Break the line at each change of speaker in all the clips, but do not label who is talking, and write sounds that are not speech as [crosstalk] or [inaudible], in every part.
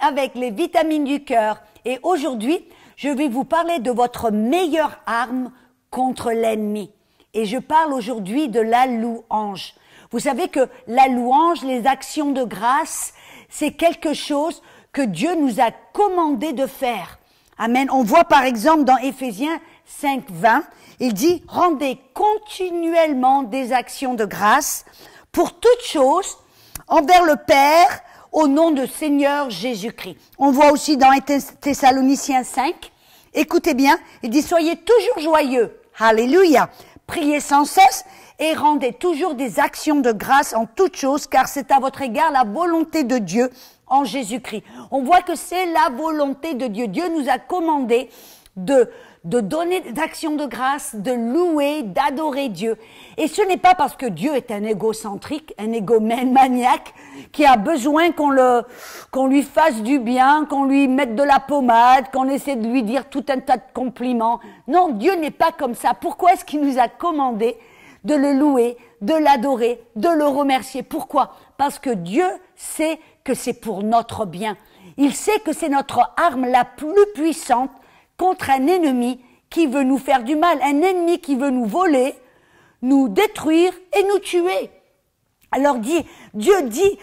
avec les vitamines du cœur. Et aujourd'hui, je vais vous parler de votre meilleure arme contre l'ennemi. Et je parle aujourd'hui de la louange. Vous savez que la louange, les actions de grâce, c'est quelque chose que Dieu nous a commandé de faire. Amen. On voit par exemple dans Éphésiens 5, 20, il dit, rendez continuellement des actions de grâce pour toutes choses envers le Père au nom de Seigneur Jésus-Christ. On voit aussi dans Thessaloniciens 5, écoutez bien, il dit soyez toujours joyeux. Alléluia. Priez sans cesse et rendez toujours des actions de grâce en toutes choses, car c'est à votre égard la volonté de Dieu en Jésus-Christ. On voit que c'est la volonté de Dieu. Dieu nous a commandé de, de donner des de grâce, de louer, d'adorer Dieu. Et ce n'est pas parce que Dieu est un égocentrique, un égomène maniaque, qui a besoin qu'on le, qu'on lui fasse du bien, qu'on lui mette de la pommade, qu'on essaie de lui dire tout un tas de compliments. Non, Dieu n'est pas comme ça. Pourquoi est-ce qu'il nous a commandé de le louer, de l'adorer, de le remercier. Pourquoi Parce que Dieu sait que c'est pour notre bien. Il sait que c'est notre arme la plus puissante contre un ennemi qui veut nous faire du mal, un ennemi qui veut nous voler, nous détruire et nous tuer. Alors dit, Dieu dit,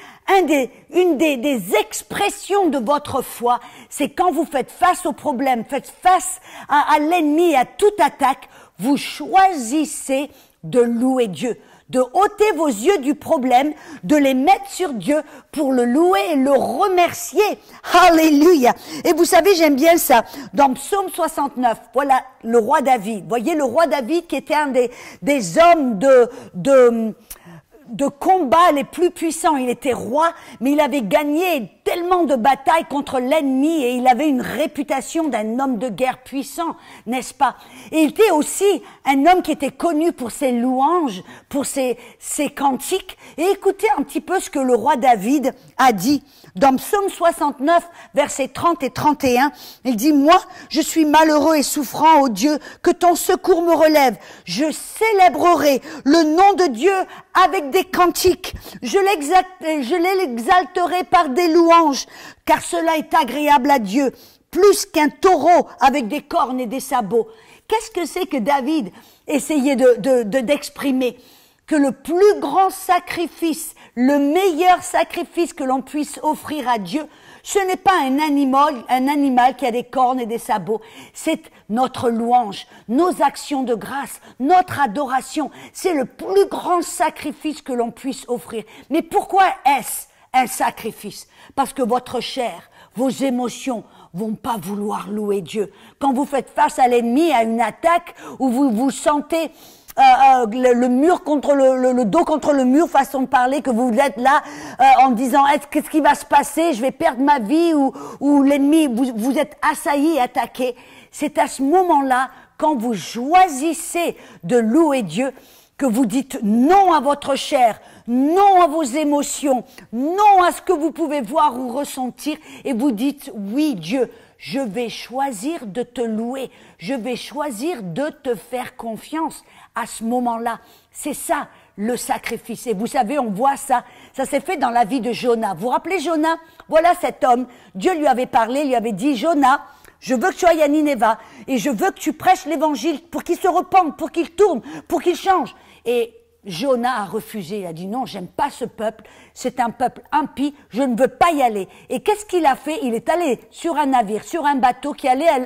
une des, expressions de votre foi, c'est quand vous faites face au problème, faites face à l'ennemi, à toute attaque, vous choisissez de louer Dieu de ôter vos yeux du problème, de les mettre sur Dieu pour le louer et le remercier. Alléluia. Et vous savez, j'aime bien ça. Dans Psaume 69, voilà le roi David. Voyez le roi David qui était un des, des hommes de, de, de combats les plus puissants. Il était roi, mais il avait gagné tellement de batailles contre l'ennemi et il avait une réputation d'un homme de guerre puissant, n'est-ce pas et Il était aussi un homme qui était connu pour ses louanges, pour ses, ses cantiques. Et écoutez un petit peu ce que le roi David a dit dans Psaume 69, versets 30 et 31. Il dit, Moi, je suis malheureux et souffrant, ô Dieu, que ton secours me relève. Je célébrerai le nom de Dieu avec des des cantiques, je l'exalterai par des louanges, car cela est agréable à Dieu, plus qu'un taureau avec des cornes et des sabots. Qu'est-ce que c'est que David essayait d'exprimer de, de, que le plus grand sacrifice le meilleur sacrifice que l'on puisse offrir à Dieu, ce n'est pas un animal, un animal qui a des cornes et des sabots. C'est notre louange, nos actions de grâce, notre adoration. C'est le plus grand sacrifice que l'on puisse offrir. Mais pourquoi est-ce un sacrifice Parce que votre chair, vos émotions, vont pas vouloir louer Dieu. Quand vous faites face à l'ennemi, à une attaque, où vous vous sentez euh, euh, le, mur contre le, dos contre le mur, façon de parler, que vous êtes là euh, en disant qu'est-ce qui va se passer, je vais perdre ma vie ou, ou l'ennemi, vous, vous êtes assailli attaqué. C'est à ce moment-là, quand vous choisissez de louer Dieu, que vous dites non à votre chair, non à vos émotions, non à ce que vous pouvez voir ou ressentir, et vous dites oui Dieu, je vais choisir de te louer, je vais choisir de te faire confiance à ce moment-là. C'est ça le sacrifice. Et vous savez, on voit ça. Ça s'est fait dans la vie de Jonah. Vous vous rappelez Jonah Voilà cet homme. Dieu lui avait parlé, lui avait dit, Jonah, je veux que tu ailles à Nineveh et je veux que tu prêches l'évangile pour qu'il se repente, pour qu'il tourne, pour qu'il change. Et Jonah a refusé, il a dit non, j'aime pas ce peuple, c'est un peuple impie, je ne veux pas y aller. Et qu'est-ce qu'il a fait Il est allé sur un navire, sur un bateau qui allait à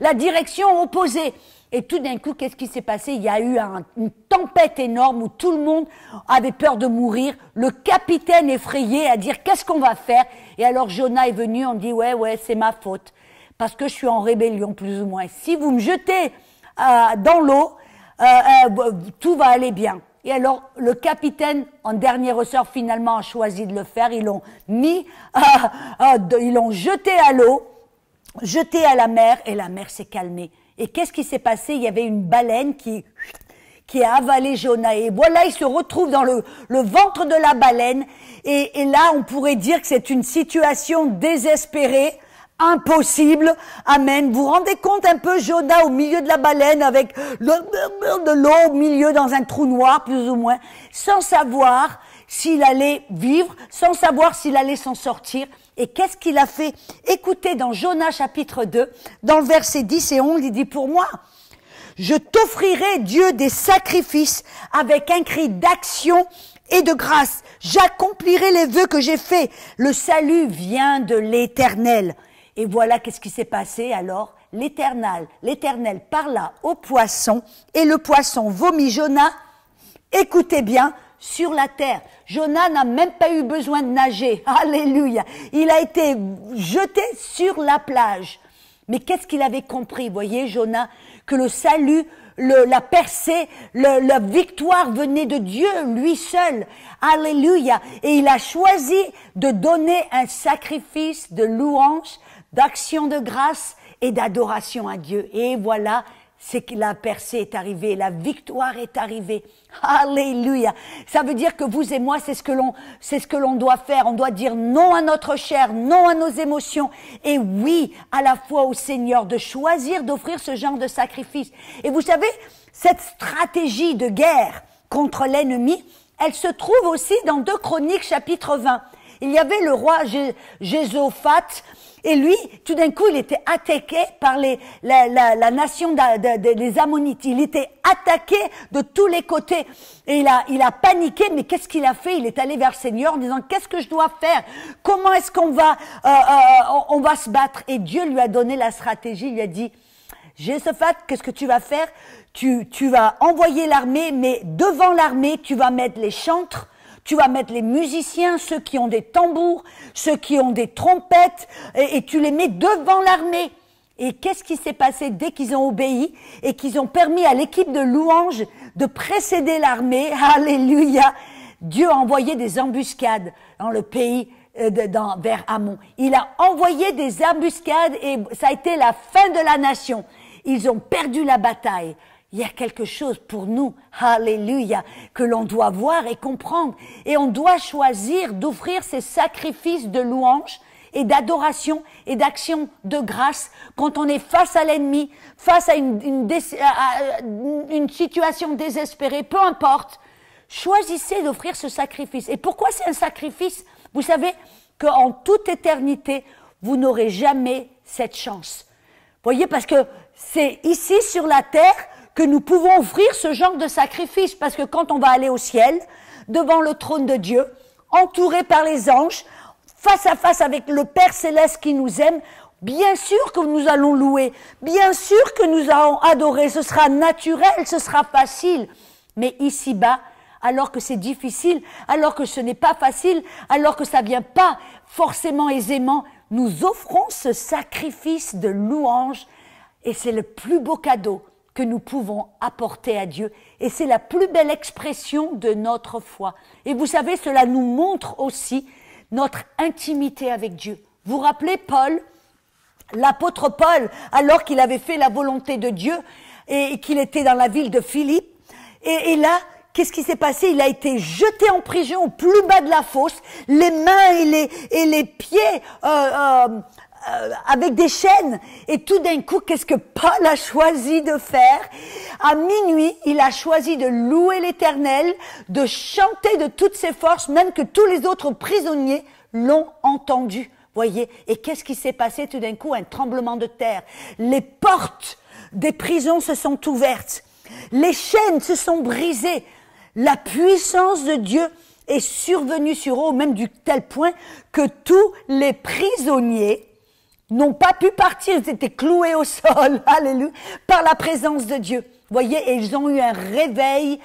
la, direction opposée. Et tout d'un coup, qu'est-ce qui s'est passé Il y a eu une tempête énorme où tout le monde avait peur de mourir. Le capitaine effrayé à dire qu'est-ce qu'on va faire Et alors Jonah est venu, on dit ouais, ouais, c'est ma faute, parce que je suis en rébellion plus ou moins. Si vous me jetez euh, dans l'eau, euh, euh, tout va aller bien. Et alors, le capitaine, en dernier ressort, finalement, a choisi de le faire. Ils l'ont mis, [laughs] ah, ah, ils l'ont jeté à l'eau, jeté à la mer, et la mer s'est calmée. Et qu'est-ce qui s'est passé Il y avait une baleine qui qui a avalé Jonah. Et voilà, il se retrouve dans le, ventre de la baleine. et là, on pourrait dire que c'est une situation désespérée impossible. Amen. Vous, rendez compte un peu Jonas au milieu de la baleine avec le de l'eau au milieu dans un trou noir plus ou moins, sans savoir s'il allait vivre, sans savoir s'il allait s'en sortir. Et qu'est-ce qu'il a fait Écoutez dans Jonas chapitre 2, dans le verset 10 et 11, il dit pour moi, je t'offrirai Dieu des sacrifices avec un cri d'action et de grâce. J'accomplirai les vœux que j'ai faits. Le salut vient de l'éternel. Et voilà qu'est-ce qui s'est passé alors L'Éternel, l'Éternel parla au poisson, et le poisson vomit Jonas, écoutez bien, sur la terre. Jonas n'a même pas eu besoin de nager. [laughs] Alléluia. Il a été jeté sur la plage. Mais qu'est-ce qu'il avait compris, voyez, Jonas Que le salut, le, la percée, la victoire venait de Dieu, lui seul. Alléluia. Et il a choisi de donner un sacrifice de louange, d'action de grâce et d'adoration à Dieu. Et voilà, c'est que la percée est arrivée, la victoire est arrivée. Alléluia. Ça veut dire que vous et moi, c'est ce que l'on, c'est ce que l'on doit faire. On doit dire non à notre chair, non à nos émotions et oui à la foi au Seigneur de choisir d'offrir ce genre de sacrifice. Et vous savez, cette stratégie de guerre contre l'ennemi, elle se trouve aussi dans deux Chroniques chapitre 20. Il y avait le roi Jésophat, et lui, tout d'un coup, il était attaqué par les, la, nation des Ammonites. Il était attaqué de tous les côtés. Et il a, il a paniqué, mais qu'est-ce qu'il a fait Il est allé vers le Seigneur en disant, qu'est-ce que je dois faire Comment est-ce qu'on va, euh, euh, on va se battre Et Dieu lui a donné la stratégie, il lui a dit, Jésophat, qu'est-ce que tu vas faire tu, tu vas envoyer l'armée, mais devant l'armée, tu vas mettre les chantres, tu vas mettre les musiciens, ceux qui ont des tambours, ceux qui ont des trompettes, et, tu les mets devant l'armée. Et qu'est-ce qui s'est passé dès qu'ils ont obéi et qu'ils ont permis à l'équipe de louanges de précéder l'armée [laughs] Alléluia Dieu a envoyé des embuscades dans le pays, euh, vers Amon. Il a envoyé des embuscades et ça a été la fin de la nation. Ils ont perdu la bataille il y a quelque chose pour nous, alléluia, que l'on doit voir et comprendre. Et on doit choisir d'offrir ces sacrifices de louange et d'adoration et d'action de grâce quand on est face à l'ennemi, face à une, situation désespérée, peu importe. Choisissez d'offrir ce sacrifice. Et pourquoi c'est un sacrifice Vous savez qu'en toute éternité, vous n'aurez jamais cette chance. Voyez, parce que c'est ici sur la terre, que nous pouvons offrir ce genre de sacrifice, parce que quand on va aller au ciel, devant le trône de Dieu, entouré par les anges, face à face avec le Père céleste qui nous aime, bien sûr que nous allons louer, bien sûr que nous allons adorer, ce sera naturel, ce sera facile, mais ici-bas, alors que c'est difficile, alors que ce n'est pas facile, alors que ça vient pas forcément aisément, nous offrons ce sacrifice de louange et c'est le plus beau cadeau que nous pouvons apporter à Dieu. Et c'est la plus belle expression de notre foi. Et vous savez, cela nous montre aussi notre intimité avec Dieu. Vous, rappelez Paul, l'apôtre Paul, alors qu'il avait fait la volonté de Dieu et qu'il était dans la ville de Philippe. Et, là, qu'est-ce qui s'est passé Il a été jeté en prison au plus bas de la fosse, les mains et les, et les pieds euh, euh, euh, avec des chaînes. Et tout d'un coup, qu'est-ce que Paul a choisi de faire À minuit, il a choisi de louer l'Éternel, de chanter de toutes ses forces, même que tous les autres prisonniers l'ont entendu. Voyez, et qu'est-ce qui s'est passé tout d'un coup Un tremblement de terre. Les portes des prisons se sont ouvertes. Les chaînes se sont brisées. La puissance de Dieu est survenue sur eux, même du tel point que tous les prisonniers n'ont pas pu partir, ils étaient cloués au sol, [laughs] alléluia, par la présence de Dieu. Voyez, et ils ont eu un réveil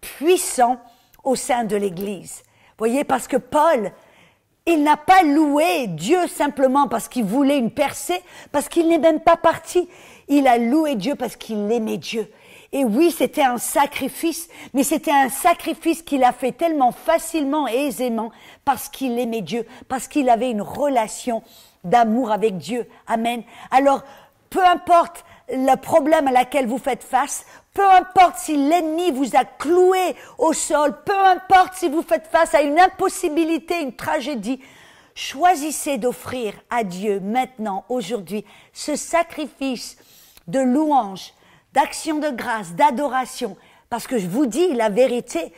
puissant au sein de l'Église. Voyez, parce que Paul, il n'a pas loué Dieu simplement parce qu'il voulait une percée, parce qu'il n'est même pas parti. Il a loué Dieu parce qu'il aimait Dieu. Et oui, c'était un sacrifice, mais c'était un sacrifice qu'il a fait tellement facilement et aisément parce qu'il aimait Dieu, parce qu'il avait une relation d'amour avec Dieu. Amen. Alors, peu importe le problème à laquelle vous faites face, peu importe si l'ennemi vous a cloué au sol, peu importe si vous faites face à une impossibilité, une tragédie, choisissez d'offrir à Dieu maintenant, aujourd'hui, ce sacrifice de louange, d'action de grâce, d'adoration. Parce que je vous dis la vérité,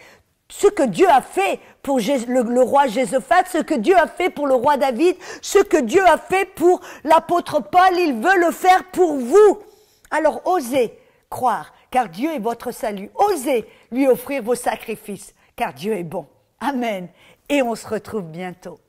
ce que Dieu a fait pour le, roi Jésophat, ce que Dieu a fait pour le roi David, ce que Dieu a fait pour l'apôtre Paul, il veut le faire pour vous. Alors osez croire, car Dieu est votre salut. Osez lui offrir vos sacrifices, car Dieu est bon. Amen. Et on se retrouve bientôt.